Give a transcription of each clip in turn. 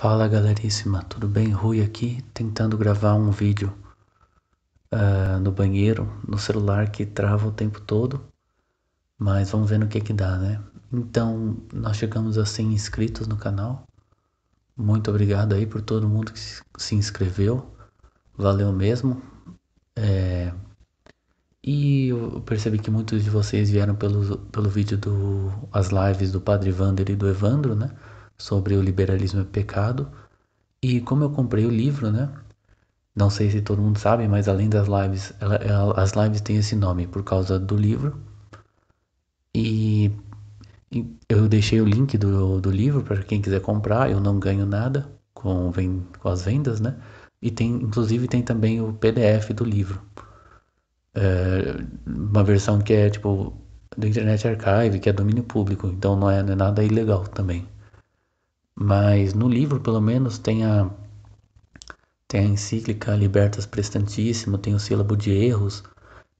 Fala galeríssima, tudo bem? Rui aqui, tentando gravar um vídeo uh, no banheiro, no celular que trava o tempo todo, mas vamos ver no que que dá, né? Então, nós chegamos a 100 inscritos no canal, muito obrigado aí por todo mundo que se inscreveu, valeu mesmo. É... E eu percebi que muitos de vocês vieram pelo, pelo vídeo do as lives do Padre Vander e do Evandro, né? sobre o liberalismo é pecado. E como eu comprei o livro, né? Não sei se todo mundo sabe, mas além das lives, ela, ela, as lives têm esse nome por causa do livro. E, e eu deixei o link do, do livro para quem quiser comprar. Eu não ganho nada com, vem, com as vendas, né? E tem, inclusive, tem também o PDF do livro. É uma versão que é tipo do Internet Archive, que é domínio público, então não é, não é nada ilegal também. Mas no livro, pelo menos, tem a, tem a encíclica Libertas Prestantissimo, tem o sílabo de erros.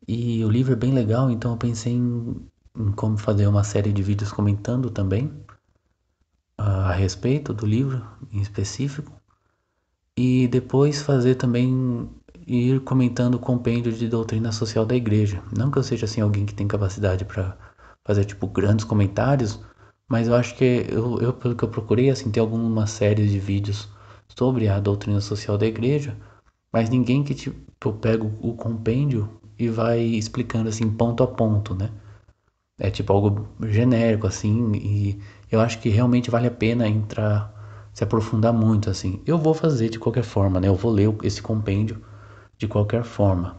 E o livro é bem legal, então eu pensei em, em como fazer uma série de vídeos comentando também a respeito do livro em específico e depois fazer também ir comentando o compêndio de doutrina social da igreja. Não que eu seja assim alguém que tem capacidade para fazer tipo grandes comentários, mas eu acho que, eu, eu, pelo que eu procurei, assim, tem algumas séries de vídeos sobre a doutrina social da igreja, mas ninguém que tipo, pega o compêndio e vai explicando assim ponto a ponto, né? É tipo algo genérico assim e eu acho que realmente vale a pena entrar se aprofundar muito assim. Eu vou fazer de qualquer forma, né? Eu vou ler esse compêndio de qualquer forma.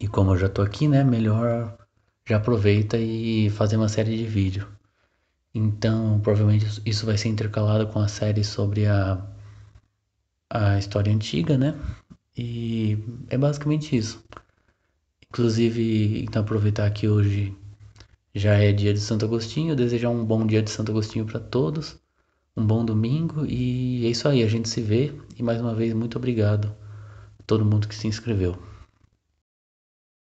E como eu já tô aqui, né, melhor já aproveita e fazer uma série de vídeo. Então, provavelmente isso vai ser intercalado com a série sobre a, a história antiga, né? E é basicamente isso. Inclusive, então aproveitar que hoje já é dia de Santo Agostinho, desejar um bom dia de Santo Agostinho para todos, um bom domingo e é isso aí, a gente se vê e mais uma vez muito obrigado a todo mundo que se inscreveu.